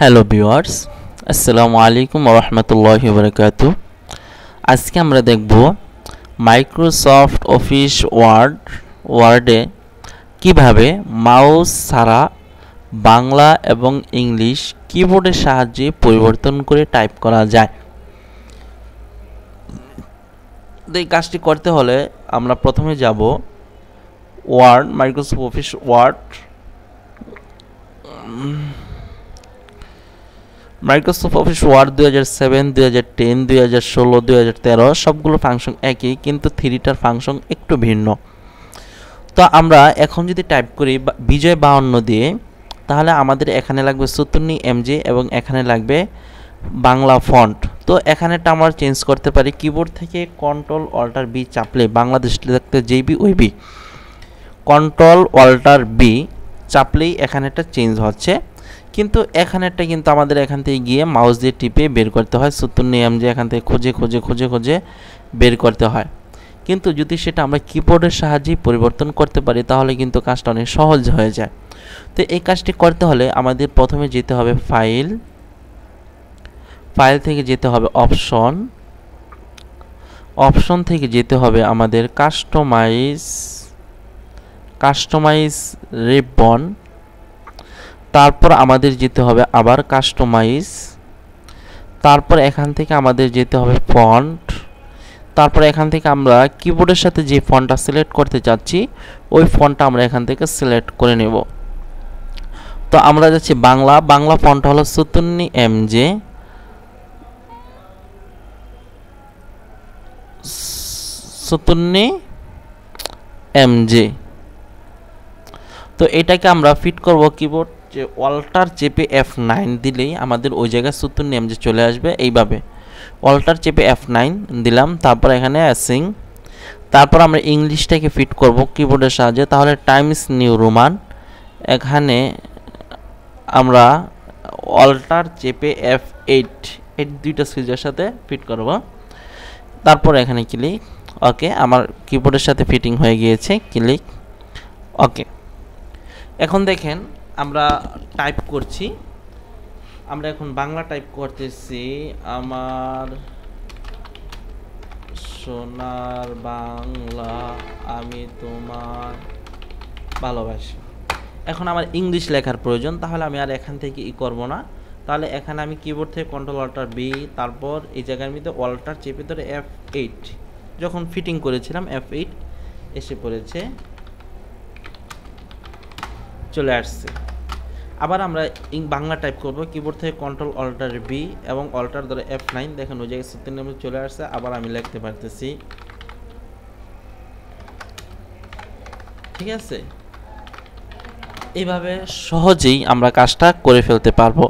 hello viewers আসসালামু আলাইকুম রহমতুল্লাহ বরকাত আজকে আমরা দেখব মাইক্রোসফট অফিস ওয়ার্ড ওয়ার্ডে কিভাবে মাউস ছাড়া বাংলা এবং ইংলিশ কিবোর্ডের সাহায্যে পরিবর্তন করে টাইপ করা যায় এই কাজটি করতে হলে আমরা প্রথমে যাব Word Microsoft Office Word Microsoft Office Word দুই হাজার সেভেন দুই হাজার টেন দুই হাজার ষোলো দুই হাজার তেরো সবগুলো ফাংশন একই কিন্তু থ্রিটার ফাংশন একটু ভিন্ন তো আমরা এখন যদি টাইপ করি বিজয় বাউন্ন দিয়ে তাহলে আমাদের এখানে লাগবে সত্তরনি এমজি এবং এখানে লাগবে বাংলা ফন্ট তো এখানেটা আমরা চেঞ্জ করতে পারি কিবোর্ড থেকে কন্ট্রোল অল্টার বি চাপলে বাংলাদেশ লিখতে বি ওই বি কন্ট্রোল অল্টার বি চাপলেই এখানেটা চেঞ্জ হচ্ছে কিন্তু এখানেরটা কিন্তু আমাদের এখান থেকে গিয়ে মাউস দিয়ে টিপে বের করতে হয় সত্তর নিয়ম যে এখান থেকে খুঁজে খুঁজে খুঁজে খুঁজে বের করতে হয় কিন্তু যদি সেটা আমরা কিবোর্ডের সাহায্যে পরিবর্তন করতে পারি তাহলে কিন্তু কাজটা অনেক সহজ হয়ে যায় তো এই কাজটি করতে হলে আমাদের প্রথমে যেতে হবে ফাইল ফাইল থেকে যেতে হবে অপশন অপশন থেকে যেতে হবে আমাদের কাস্টমাইজ কাস্টমাইজ রেপন তারপর আমাদের যেতে হবে আবার কাস্টমাইজ তারপর এখান থেকে আমাদের যেতে হবে ফন্ট তারপর এখান থেকে আমরা কিবোর্ডের সাথে যে ফন্টটা সিলেক্ট করতে চাচ্ছি ওই ফন্টটা আমরা এখান থেকে সিলেক্ট করে নেব তো আমরা যাচ্ছি বাংলা বাংলা ফন্টটা হলো Sutonny M J Sutonny M J তো এটাকে আমরা ফিট করব কিবোর্ড যে অল্টার চেপে এফ নাইন দিলেই আমাদের ওই জায়গায় সত্তর নেম যে চলে আসবে এইভাবে অল্টার চেপে এফ নাইন দিলাম তারপর এখানে অ্যাসিং তারপর আমরা ইংলিশটাকে ফিট করব কিবোর্ডের সাহায্যে তাহলে টাইমস নিউ রোমান এখানে আমরা অল্টার চেপে এফ এইট এই দুইটা সুইচের সাথে ফিট করব তারপর এখানে ক্লিক ওকে আমার কিবোর্ডের সাথে ফিটিং হয়ে গিয়েছে ক্লিক ওকে এখন দেখেন আমরা টাইপ করছি আমরা এখন বাংলা টাইপ করতেছি আমার সোনার বাংলা আমি তোমার ভালোবাসি এখন আমার ইংলিশ লেখার প্রয়োজন তাহলে আমি আর এখান থেকে ই করব না তাহলে এখানে আমি কিবোর্ড থেকে কন্ট্রোল অল্টার বি তারপর এই জায়গার মধ্যে অল্টার চেপে ধরে এফ এইট যখন ফিটিং করেছিলাম এফ এইট এসে পড়েছে চলে আসছে আবার আমরা ইং বাংলা টাইপ করব কিবোর্ড থেকে কন্ট্রোল অল্টার বি এবং অল্টার ধরে এফ নাইন দেখেন ওই জায়গায় সত্যি নামে চলে আসছে আবার আমি লিখতে পারতেছি ঠিক আছে এইভাবে সহজেই আমরা কাজটা করে ফেলতে পারবো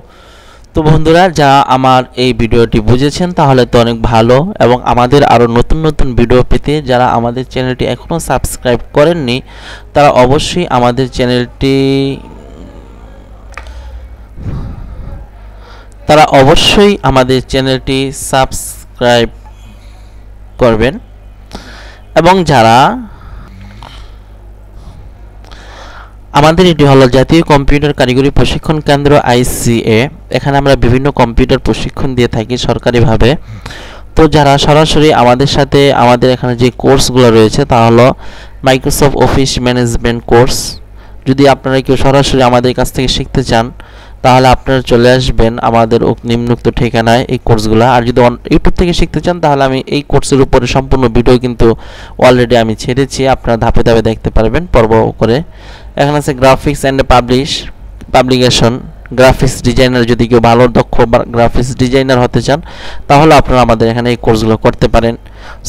তো বন্ধুরা যা আমার এই ভিডিওটি বুঝেছেন তাহলে তো অনেক ভালো এবং আমাদের আরও নতুন নতুন ভিডিও পেতে যারা আমাদের চ্যানেলটি এখনও সাবস্ক্রাইব করেননি তারা অবশ্যই আমাদের চ্যানেলটি তারা অবশ্যই আমাদের চ্যানেলটি সাবস্ক্রাইব করবেন এবং যারা আমাদের এটি হলো জাতীয় কম্পিউটার কারিগরি প্রশিক্ষণ কেন্দ্র আইসিএ এখানে আমরা বিভিন্ন কম্পিউটার প্রশিক্ষণ দিয়ে থাকি সরকারিভাবে তো যারা সরাসরি আমাদের সাথে আমাদের এখানে যে কোর্সগুলো রয়েছে তা হলো মাইক্রোসফট অফিস ম্যানেজমেন্ট কোর্স যদি আপনারা কেউ সরাসরি আমাদের কাছ থেকে শিখতে চান তাহলে আপনারা চলে আসবেন আমাদের নিম্নোক্ত ঠিকানায় এই কোর্সগুলো আর যদি ইউটিউব থেকে শিখতে চান তাহলে আমি এই কোর্সের উপরে সম্পূর্ণ ভিডিও কিন্তু অলরেডি আমি ছেড়েছি আপনারা ধাপে ধাপে দেখতে পারবেন পর্ব করে এখানে আছে graphics and publish publication graphics designer যদি কেউ ভালো দক্ষ গ্রাফিক্স ডিজাইনার হতে চান তাহলে আপনারা আমাদের এখানে এই কোর্সগুলো করতে পারেন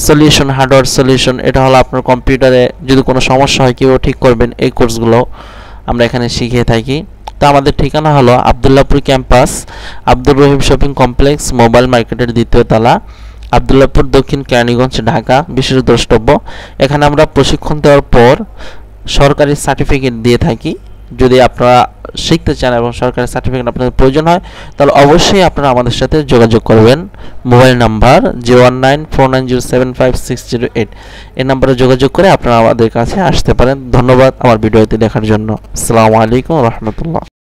সলিউশন হার্ডওয়্যার সলিউশন এটা হলো আপনার কম্পিউটারে যদি কোনো সমস্যা হয় কেউ ঠিক করবেন এই কোর্সগুলো আমরা এখানে শিখিয়ে থাকি তো আমাদের ঠিকানা হলো Abdullahpur campus Abdur Rahim shopping complex mobile মার্কেটের দ্বিতীয় তালা আবদুল্লাপুর দক্ষিণ কেরানীগঞ্জ ঢাকা বিশেষ দ্রষ্টব্য এখানে আমরা প্রশিক্ষণ দেওয়ার পর সরকারি সার্টিফিকেট দিয়ে থাকি যদি আপনারা শিখতে চান এবং সরকারি সার্টিফিকেট আপনাদের প্রয়োজন হয় তাহলে অবশ্যই আপনারা আমাদের সাথে যোগাযোগ করবেন mobile number zero one nine four nine zero seven five six zero eight এই নাম্বারে যোগাযোগ করে আপনারা আমাদের কাছে আসতে পারেন ধন্যবাদ আমার ভিডিওতে দেখার জন্য আসসালামু আলাইকুম রহমতুল্লাহ